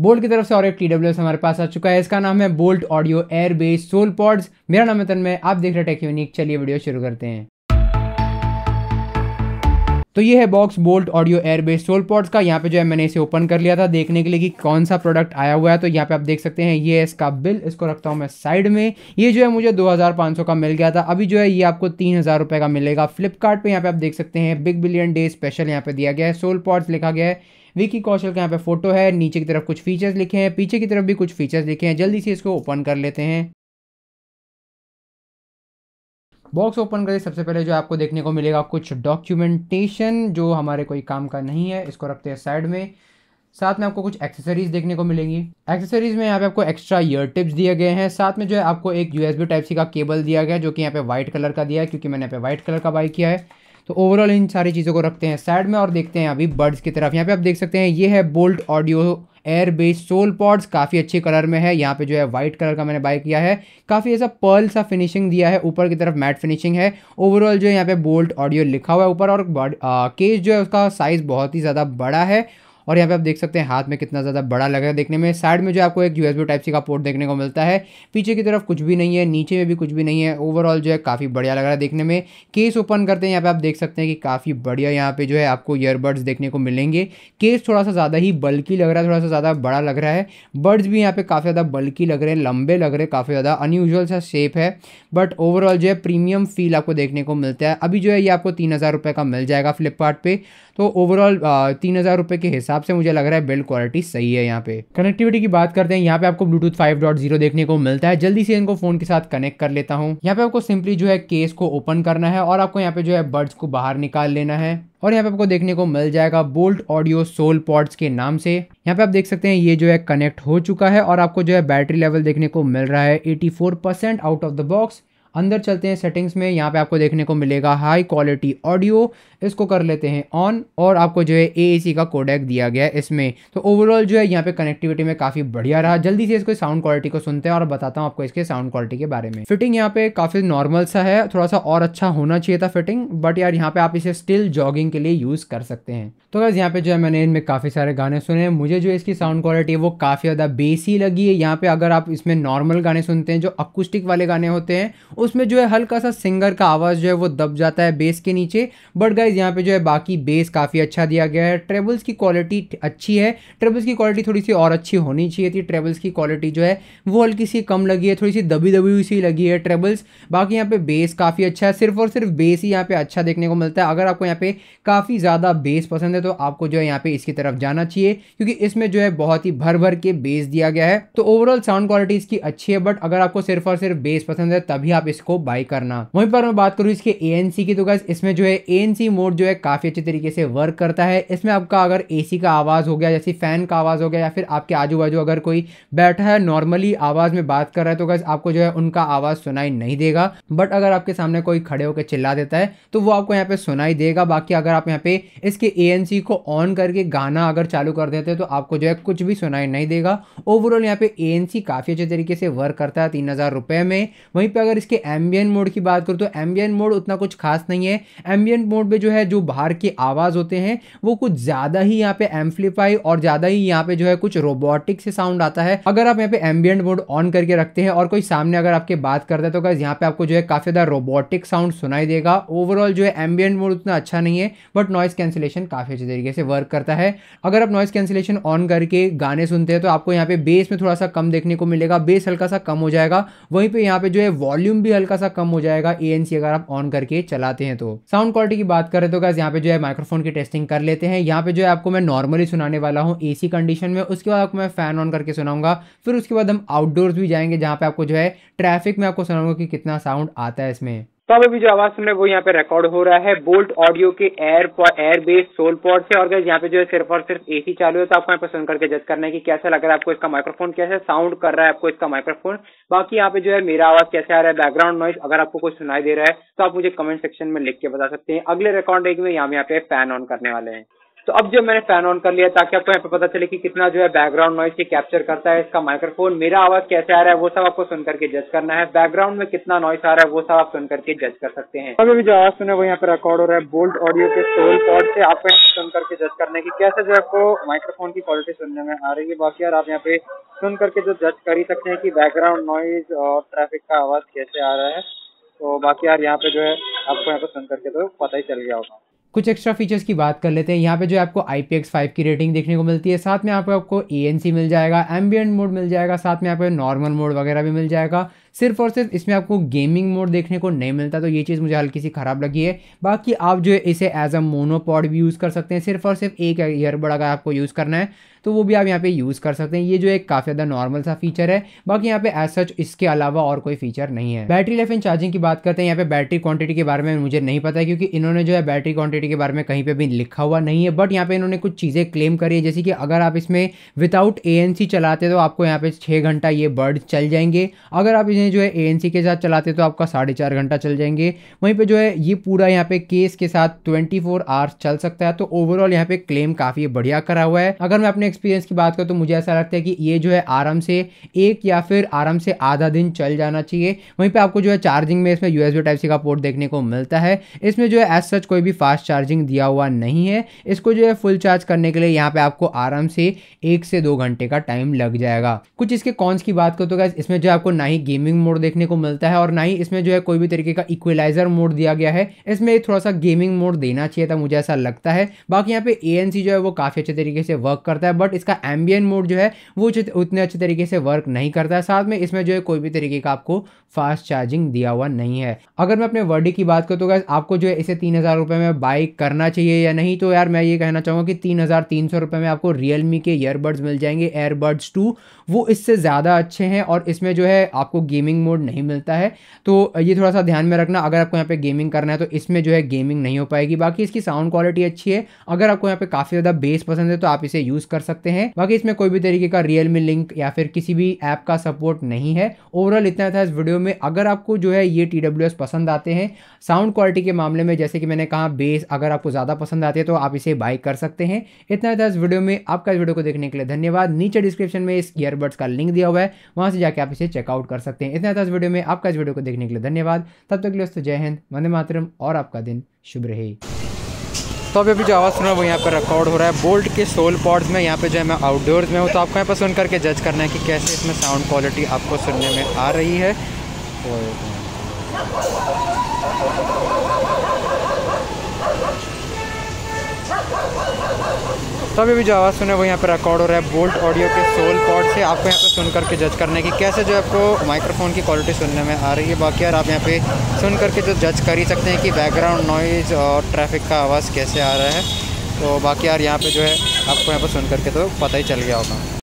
bolt की तरफ से और एक टी हमारे पास आ चुका है इसका नाम है Boult audio air bass soul pods मेरा नाम है तन्मय आप देख रहे टेक यूनिक चलिए वीडियो शुरू करते हैं तो ये है box Boult audio air bass soul pods का यहाँ पे जो है मैंने इसे ओपन कर लिया था देखने के लिए कि कौन सा प्रोडक्ट आया हुआ है तो यहाँ पे आप देख सकते हैं ये है इसका बिल इसको रखता हूँ मैं साइड में ये जो है मुझे 2500 का मिल गया था अभी जो है ये आपको तीन हज़ार का मिलेगा फ्लिपकार्ट यहाँ पे आप देख सकते हैं बिग बिलियन डे स्पेशल यहाँ पे दिया गया है सोल पॉड्स लिखा गया है विकी कौशल का यहाँ पे फोटो है नीचे की तरफ कुछ फीचर्स लिखे हैं पीछे की तरफ भी कुछ फीचर्स लिखे हैं जल्दी से इसको ओपन कर लेते हैं बॉक्स ओपन करें सबसे पहले जो आपको देखने को मिलेगा कुछ डॉक्यूमेंटेशन जो हमारे कोई काम का नहीं है इसको रखते हैं साइड में साथ में आपको कुछ एक्सेसरीज देखने को मिलेंगी एक्सेसरीज में यहाँ पे आपको एक्स्ट्रा ईयर टिप्स दिए गए हैं साथ में जो है आपको एक यूएसबी टाइप सी का केबल दिया गया है जो कि यहाँ पे व्हाइट कलर का दिया है क्योंकि मैंने यहाँ पे व्हाइट कलर का बाई किया है तो ओवरऑल इन सारी चीज़ों को रखते हैं साइड में और देखते हैं अभी बर्ड्स की तरफ यहाँ पे आप देख सकते हैं ये है Boult audio air based soul pods काफ़ी अच्छे कलर में है यहाँ पे जो है वाइट कलर का मैंने बाय किया है काफ़ी ऐसा पर्ल सा फिनिशिंग दिया है ऊपर की तरफ मैट फिनिशिंग है ओवरऑल जो है यहाँ पे बोल्ट ऑडियो लिखा हुआ है ऊपर और केस जो है उसका साइज़ बहुत ही ज़्यादा बड़ा है और यहाँ पे आप देख सकते हैं हाथ में कितना ज़्यादा बड़ा लग रहा है देखने में साइड में जो आपको एक यूएसबी टाइप सी का पोर्ट देखने को मिलता है पीछे की तरफ कुछ भी नहीं है नीचे में भी कुछ भी नहीं है ओवरऑल जो है काफ़ी बढ़िया लग रहा है देखने में केस ओपन करते हैं यहाँ पर आप देख सकते हैं कि काफ़ी बढ़िया यहाँ पर जो है आपको ईयरबड्स देखने को मिलेंगे केस थोड़ा सा ज़्यादा ही बल्कि लग रहा है थोड़ा सा ज़्यादा बड़ा लग रहा है बर्ड्स भी यहाँ पर काफ़ी ज़्यादा बल्कि लग रहे हैं लंबे लग रहे हैं काफ़ी ज़्यादा अनयूजल सा शेप है बट ओवरऑल जो है प्रीमियम फील आपको देखने को मिलता है अभी जो है ये आपको तीन हज़ार रुपये का मिल जाएगा फ्लिपकार्ट तो ओवरऑल तीन हज़ार रुपये के हिसाब हिसाब से मुझे लग रहा है बिल्ड क्वालिटी सही है यहाँ पे कनेक्टिविटी की बात करते हैं यहाँ पे आपको ब्लूटूथ 5.0 देखने को मिलता है जल्दी से इनको फोन के साथ कनेक्ट कर लेता हूँ यहाँ पे आपको सिंपली जो है केस को ओपन करना है और आपको यहाँ पे जो है बर्ड्स को बाहर निकाल लेना है और यहाँ पे आपको देखने को मिल जाएगा बोल्ट ऑडियो सोल पॉड्स के नाम से यहाँ पे आप देख सकते हैं ये जो है कनेक्ट हो चुका है और आपको जो है बैटरी लेवल देखने को मिल रहा है 84 percent out of the box अंदर चलते हैं सेटिंग्स में यहाँ पे आपको देखने को मिलेगा हाई क्वालिटी ऑडियो इसको कर लेते हैं ऑन और आपको जो है ए का कोडेक दिया गया है इसमें तो ओवरऑल जो है यहाँ पे कनेक्टिविटी में काफ़ी बढ़िया रहा जल्दी से इसको साउंड क्वालिटी को सुनते हैं और बताता हूँ आपको इसके साउंड क्वालिटी के बारे में फिटिंग यहाँ पे काफ़ी नॉर्मल सा है थोड़ा सा और अच्छा होना चाहिए था फिटिंग बट यार यहाँ पे आप इसे स्टिल जॉगिंग के लिए यूज़ कर सकते हैं तो बस यहाँ पे जो है मैंने इनमें काफ़ी सारे गाने सुने मुझे जो इसकी साउंड क्वालिटी है वो काफ़ी ज़्यादा बेसी लगी है यहाँ पे अगर आप इसमें नॉर्मल गाने सुनते हैं जो अकुस्टिक वाले गाने होते हैं उसमें जो है हल्का सा सिंगर का आवाज़ जो है वो दब जाता है बेस के नीचे बट गाइज यहाँ पे जो है बाकी बेस काफ़ी अच्छा दिया गया है ट्रेबल्स की क्वालिटी अच्छी है ट्रेबल्स की क्वालिटी थोड़ी सी और अच्छी होनी चाहिए थी ट्रेबल्स की क्वालिटी जो है वो हल्की सी कम लगी है थोड़ी सी दबी दबी हुई सी लगी है ट्रेबल्स बाकी यहाँ पे बेस काफ़ी अच्छा है सिर्फ और सिर्फ बेस ही यहाँ पे अच्छा देखने को मिलता है अगर आपको यहाँ पे काफ़ी ज़्यादा बेस पसंद है तो आपको जो है यहाँ पे इसकी तरफ जाना चाहिए क्योंकि इसमें जो है बहुत ही भर भर के बेस दिया गया है तो ओवरऑल साउंड क्वालिटी इसकी अच्छी है बट अगर आपको सिर्फ और सिर्फ बेस पसंद है तभी आप इसको बाई करना वहीं पर मैं बात करूँ इसके ए की तो गैस इसमें जो है ए मोड जो है काफ़ी अच्छे तरीके से वर्क करता है इसमें आपका अगर ए का आवाज़ हो गया जैसे फ़ैन का आवाज़ हो गया या फिर आपके आजू बाजू अगर कोई बैठा है नॉर्मली आवाज़ में बात कर रहा है तो गैस आपको जो है उनका आवाज़ सुनाई नहीं देगा बट अगर आपके सामने कोई खड़े होकर चिल्ला देता है तो वो आपको यहाँ पे सुनाई देगा बाकी अगर आप यहाँ पे इसके ए को ऑन करके गाना अगर चालू कर देते हैं तो आपको जो है कुछ भी सुनाई नहीं देगा ओवरऑल यहाँ पे ए काफ़ी अच्छे तरीके से वर्क करता है तीन हज़ार रुपये में वहीं पर अगर इसके एम्बियन मोड की बात करूँ तो एम्बियन मोड उतना कुछ खास नहीं है एम्बियन मोड में जो है जो बाहर की आवाज़ होते हैं वो कुछ ज़्यादा ही यहाँ पे एम्पलीफाई और ज़्यादा ही यहाँ पे जो है कुछ रोबोटिक से साउंड आता है अगर आप यहाँ पे एम्बियंट मोड ऑन करके रखते हैं और कोई सामने अगर आपके बात करता है तो गाइज यहाँ पे आपको जो है काफ़ी ज़्यादा रोबोटिक साउंड सुनाई देगा ओवरऑल जो है एम्बियंट मोड उतना अच्छा नहीं है बट नॉइस कैंसिलेशन काफ़ी अच्छे तरीके से वर्क करता है अगर आप नॉइस कैंसिलेशन ऑन करके गाने सुनते हैं तो आपको यहाँ पे बेस में थोड़ा सा कम देखने को मिलेगा बेस हल्का सा कम हो जाएगा वहीं पर यहाँ पे जो है वॉल्यूम भी भी हल्का सा कम हो जाएगा ए अगर आप ऑन करके चलाते हैं तो साउंड क्वालिटी की बात करें तो गैस यहाँ पे जो है माइक्रोफोन की टेस्टिंग कर लेते हैं यहाँ पे जो है आपको मैं नॉर्मली सुनाने वाला हूँ एसी कंडीशन में उसके बाद आपको मैं फैन ऑन करके सुनाऊंगा फिर उसके बाद हम आउटडोर्स भी जाएंगे जहाँ पे आपको जो है ट्रैफिक में आपको सुनाऊंगा कि कितना साउंड आता है इसमें तो अब अभी जो आवाज सुन रहे वो यहाँ पे रिकॉर्ड हो रहा है बोल्ट ऑडियो के air air bass soul pod से और यहाँ पे जो है सिर्फ और सिर्फ एसी चालू है तो आपको यहाँ पे सुन करके जज करना है कि कैसा लग रहा है आपको इसका माइक्रोफोन कैसे साउंड कर रहा है आपको इसका माइक्रोफोन बाकी यहाँ पे जो है मेरा आवाज कैसे आ रहा है बैकग्राउंड नॉइस अगर आपको कुछ सुनाई दे रहा है तो आप मुझे कमेंट सेक्शन में लिख के बता सकते हैं अगले रिकॉर्डिंग में यहाँ पे फैन ऑन करने वाले हैं तो अब जो मैंने फैन ऑन कर लिया ताकि आपको यहाँ पे पता चले कि कितना जो है बैकग्राउंड नॉइस ये कैप्चर करता है इसका माइक्रोफोन मेरा आवाज कैसे आ रहा है वो सब आपको सुन करके जज करना है बैकग्राउंड में कितना नॉइस आ रहा है वो सब आप सुन करके जज कर सकते हैं अभी भी जो आवाज सुना वो यहाँ पे रिकॉर्ड हो रहा है बोल्ट ऑडियो के सोल पॉड से आपको सुन करके जज करने की कैसे जो आपको माइक्रोफोन की क्वालिटी सुनने में आ रही है बाकी यार आप यहाँ पे सुन करके जो जज कर ही सकते हैं कि बैकग्राउंड नॉइज और ट्रैफिक का आवाज कैसे आ रहा है तो बाकी यार यहाँ पे जो है आपको यहाँ पे सुन करके तो पता ही चल गया होगा कुछ एक्स्ट्रा फीचर्स की बात कर लेते हैं यहाँ पे जो आपको आई पी की रेटिंग देखने को मिलती है साथ में यहाँ पे आपको ए मिल जाएगा एम्बियन मोड मिल जाएगा साथ में यहाँ पे नॉर्मल मोड वगैरह भी मिल जाएगा सिर्फ और सिर्फ इसमें आपको गेमिंग मोड देखने को नहीं मिलता तो ये चीज़ मुझे हल्की सी ख़राब लगी है बाकी आप जो है इसे एज अ मोनोपॉड भी यूज़ कर सकते हैं सिर्फ और सिर्फ एक ईयरबड अगर आपको यूज़ करना है तो वो भी आप यहाँ पे यूज़ कर सकते हैं ये जो एक काफ़ी ज़्यादा नॉर्मल सा फीचर है बाकी यहाँ पे एज सच इसके अलावा और कोई फीचर नहीं है बैटरी लाइफ एंड चार्जिंग की बात करते हैं यहाँ पे बैटरी क्वांटिटी के बारे में मुझे नहीं पता है क्योंकि इन्होंने जो है बैटरी क्वांटिटी के बारे में कहीं पर भी लिखा हुआ नहीं है बट यहाँ पर इन्होंने कुछ चीज़ें क्लेम करी है जैसे कि अगर आप इसमें विदाउट ए चलाते तो आपको यहाँ पे छः घंटा ये बर्ड चल जाएंगे अगर आप इन्हें जो है ए के साथ चलाते तो आपका साढ़े चार घंटा चल जाएंगे वहीं पे जो है ये पूरा यहाँ पे केस के साथ 24 फोर आवर्स चल सकता है तो ओवरऑल यहाँ पे क्लेम काफ़ी बढ़िया करा हुआ है अगर मैं अपने एक्सपीरियंस की बात करूँ तो मुझे ऐसा लगता है कि ये जो है आराम से एक या फिर आराम से आधा दिन चल जाना चाहिए वहीं पर आपको जो है चार्जिंग में इसमें यूएसबी टाइप सी का पोर्ट देखने को मिलता है इसमें जो है एज सच कोई भी फास्ट चार्जिंग दिया हुआ नहीं है इसको जो है फुल चार्ज करने के लिए यहाँ पे आपको आराम से एक से दो घंटे का टाइम लग जाएगा कुछ इसके कॉन्स की बात करो तो इसमें जो आपको ना ही गेमिंग रिकॉर्डिंग मोड देखने को मिलता है और ना ही इसमें जो है कोई भी तरीके का इक्वलाइजर मोड दिया गया है इसमें थोड़ा सा गेमिंग मोड देना चाहिए था मुझे ऐसा लगता है बाकी यहाँ पे ए जो है वो काफ़ी अच्छे तरीके से वर्क करता है बट इसका एम्बियन मोड जो है वो उतने अच्छे तरीके से वर्क नहीं करता है साथ में इसमें जो है कोई भी तरीके का आपको फास्ट चार्जिंग दिया हुआ नहीं है अगर मैं अपने वर्डी की बात करूँ तो गैस आपको जो है इसे तीन हज़ार रुपये में बाई करना चाहिए या नहीं तो यार मैं ये कहना चाहूँगा कि तीन हज़ार तीन सौ रुपये में आपको रियलमी के ईयरबड्स मिल जाएंगे एयरबड्स टू वो इससे ज़्यादा अच्छे हैं और इसमें जो है आपको गेम गेमिंग मोड नहीं मिलता है तो ये थोड़ा सा ध्यान में रखना अगर आपको यहाँ पे गेमिंग करना है तो इसमें जो है गेमिंग नहीं हो पाएगी बाकी इसकी साउंड क्वालिटी अच्छी है अगर आपको यहाँ पे काफ़ी ज़्यादा बेस पसंद है तो आप इसे यूज़ कर सकते हैं बाकी इसमें कोई भी तरीके का रियलमी लिंक या फिर किसी भी ऐप का सपोर्ट नहीं है ओवरऑल इतना था इस वीडियो में अगर आपको जो है ये टी पसंद आते हैं साउंड क्वालिटी के मामले में जैसे कि मैंने कहा बेस अगर आपको ज़्यादा पसंद आती है तो आप इसे बाई कर सकते हैं इतना था इस वीडियो में आपका इस वीडियो को देखने के लिए धन्यवाद नीचे डिस्क्रिप्शन में इस ईयरबड्स का लिंक दिया हुआ है वहाँ से जाके आप इसे चेकआउट कर सकते हैं हैं इतना था इस वीडियो में आपका इस वीडियो को देखने के लिए धन्यवाद तब तक के लिए दोस्तों जय हिंद वंदे मातरम और आपका दिन शुभ रहे तो अभी अभी जो आवाज़ सुन रहे वो यहाँ पर रिकॉर्ड हो रहा है बोल्ट के सोल पॉड्स में यहाँ पे जो है मैं आउटडोर्स में हूँ तो आपको यहाँ पर सुन करके जज करना है कि कैसे इसमें साउंड क्वालिटी आपको सुनने में आ रही है और तो अभी भी जो आवाज़ सुने वो यहाँ पर रिकॉर्ड हो रहा है बोल्ट ऑडियो के सोल पॉड से आपको यहाँ पर सुन करके जज करने की कैसे जो आपको माइक्रोफोन की क्वालिटी सुनने में आ रही है बाकी यार आप यहाँ पे सुन करके जो जज कर ही सकते हैं कि बैकग्राउंड नॉइज़ और ट्रैफिक का आवाज़ कैसे आ रहा है तो बाकी यार यहाँ पर जो है आपको यहाँ पर सुन करके तो पता ही चल गया होगा